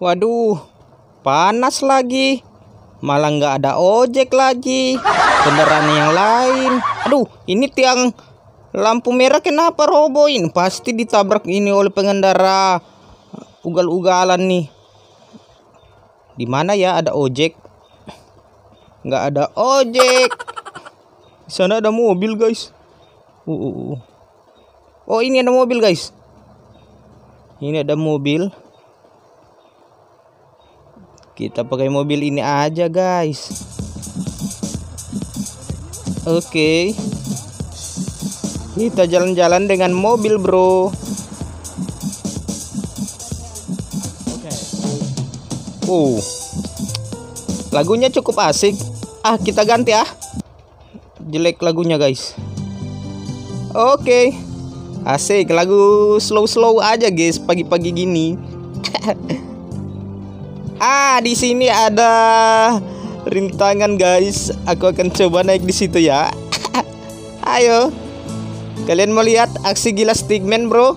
Waduh, panas lagi. Malah nggak ada ojek lagi. Kendaraan yang lain. Aduh, ini tiang lampu merah kenapa roboin? Pasti ditabrak ini oleh pengendara ugal-ugalan nih. Di mana ya ada ojek? Nggak ada ojek. Di sana ada mobil, guys. Uh, uh, uh. Oh, ini ada mobil, guys. Ini ada mobil. Kita pakai mobil ini aja guys Oke okay. Kita jalan-jalan dengan mobil bro uh Lagunya cukup asik Ah kita ganti ah Jelek lagunya guys Oke okay. Asik lagu slow-slow aja guys Pagi-pagi gini Ah, di sini ada rintangan, guys. Aku akan coba naik di situ ya. Ayo. Kalian mau lihat aksi gila Stickman, Bro?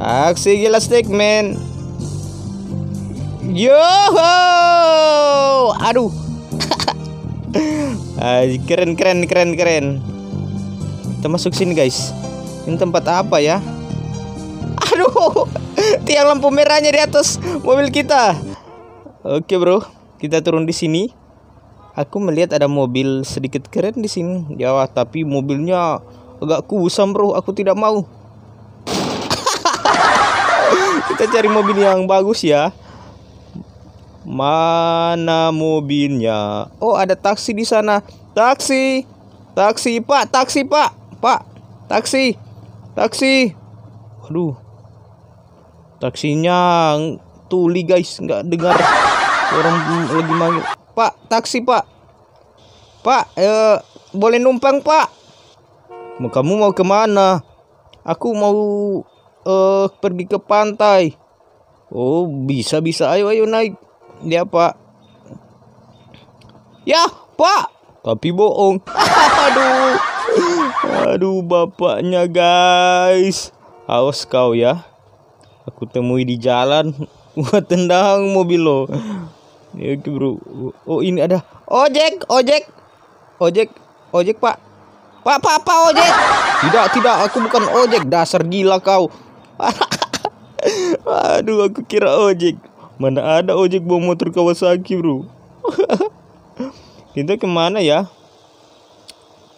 Aksi gila Stickman. Yo! Aduh. keren keren keren keren. Kita masuk sini, guys. Ini tempat apa ya? Aduh. tiang lampu merahnya di atas mobil kita. Oke, Bro. Kita turun di sini. Aku melihat ada mobil sedikit keren di sini. Ya, tapi mobilnya agak kusam, Bro. Aku tidak mau. kita cari mobil yang bagus ya. Mana mobilnya? Oh, ada taksi di sana. Taksi. Taksi, Pak. Taksi, Pak. Pak. Taksi. Taksi. Aduh taksinya tuli guys nggak dengar orang lagi manggil pak taksi pak pak eh, boleh numpang pak kamu mau kemana aku mau eh, pergi ke pantai oh bisa bisa ayo ayo naik dia ya, pak ya pak tapi bohong aduh aduh bapaknya guys awas kau ya aku temui di jalan gua tendang mobil lo ya bro oh ini ada ojek ojek ojek ojek pak pak pak pak ojek tidak tidak aku bukan ojek dasar gila kau aduh aku kira ojek mana ada ojek bawa motor Kawasaki bro kita kemana ya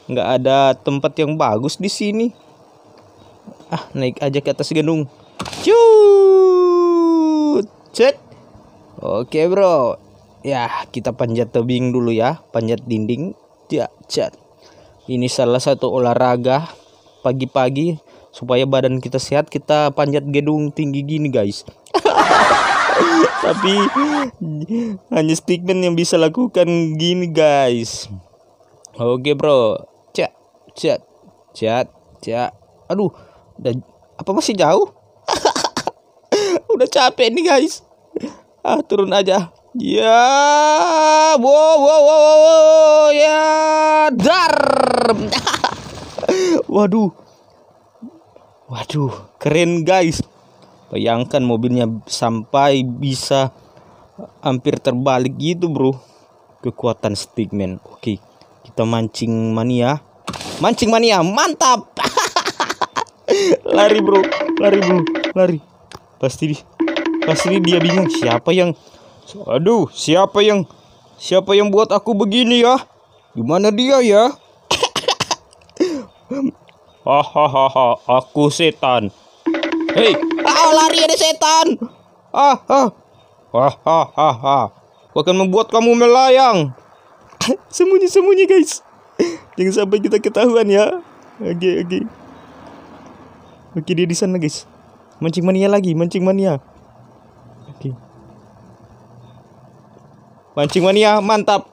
nggak ada tempat yang bagus di sini ah naik aja ke atas gedung Cut. Cut. Oke, Bro. Ya, kita panjat tebing dulu ya, panjat dinding. Ya, cat. Ini salah satu olahraga pagi-pagi supaya badan kita sehat, kita panjat gedung tinggi gini, guys. Tapi hanya stickman yang bisa lakukan gini, guys. Oke, Bro. Cat, cat, cat, cat. Aduh, dan apa masih jauh? udah capek nih guys ah turun aja ya wow wow wow, wow ya dar waduh waduh keren guys bayangkan mobilnya sampai bisa hampir terbalik gitu bro kekuatan stickman oke kita mancing mania mancing mania mantap lari bro lari bro lari pasti pasti dia bingung siapa yang aduh siapa yang siapa yang buat aku begini ya gimana dia ya hahaha aku setan hei ah lari ada setan ah ah aku akan membuat kamu melayang sembunyi sembunyi guys jangan sampai kita ketahuan ya oke okay, oke okay. oke okay, dia di sana guys Mancing mania lagi, mancing mania. Okay. Mancing mania, mantap.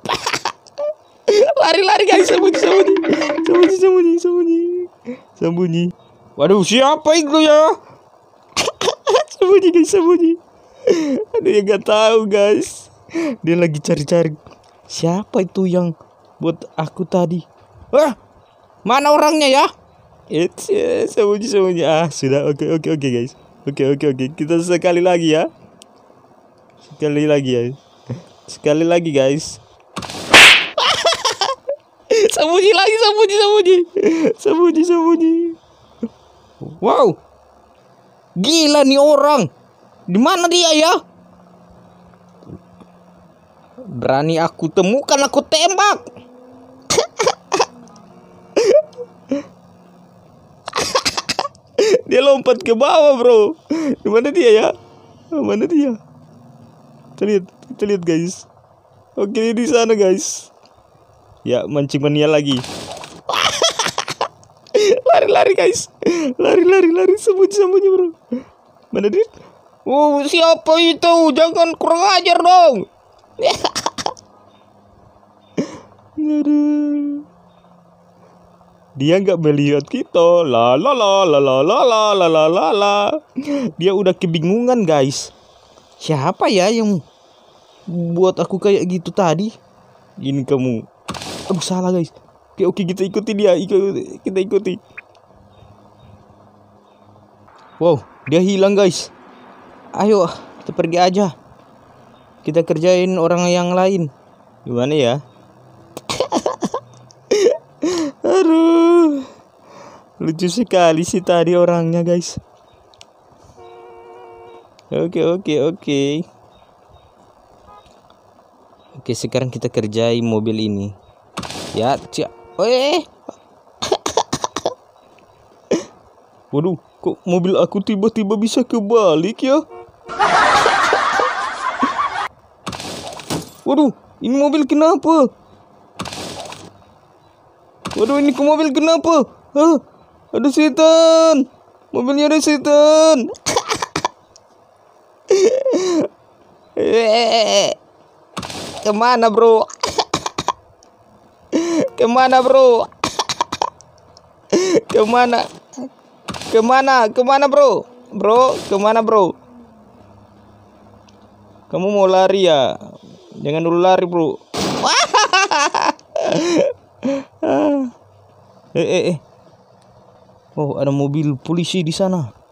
Lari-lari guys, sembunyi, sembunyi. Sembunyi, sembunyi, sembunyi. Sembunyi. Waduh, siapa itu ya? sembunyi guys, sembunyi. Ada yang gak tahu guys. Dia lagi cari-cari. Siapa itu yang buat aku tadi? Wah, mana orangnya ya? It's ya, sembunyi-sembunyi. Ah, sudah. Oke, okay, oke, okay, oke, okay, guys. Oke, oke, oke. Kita sekali lagi ya. Sekali lagi ya. Sekali lagi, guys. sembunyi lagi, sembunyi, sembunyi. Sembunyi, sembunyi. Wow. Gila nih orang. Di mana dia ya? Berani aku temukan aku tembak. lompat ke bawah bro Dimana dia ya Mana dia Kita lihat Kita lihat guys Oke dia di sana guys Ya mancing mania lagi Lari-lari guys Lari-lari-lari Sembunyi-sembunyi bro Mana dia Oh siapa itu Jangan kurang ajar dong Aduh dia nggak melihat kita la la la la la la la la la la dia udah kebingungan guys siapa ya yang buat aku kayak gitu tadi ini kamu aku salah guys oke oke kita ikuti dia ikuti kita ikuti wow dia hilang guys ayo kita pergi aja kita kerjain orang yang lain gimana ya Aduh. Lucu sekali sih tadi orangnya, guys. Oke, oke, oke. Oke, sekarang kita kerjai mobil ini. Ya, cia, Eh. Waduh, kok mobil aku tiba-tiba bisa kebalik ya? Waduh, ini mobil kenapa? Aduh ini ke mobil kenapa? Huh? Ada setan. Mobilnya ada setan. Kemana bro? Kemana bro? Kemana? Kemana? Kemana bro? Bro, kemana bro? Kamu mau lari ya? Jangan dulu lari bro. Eh eh eh. eh eh eh oh ada mobil polisi di sana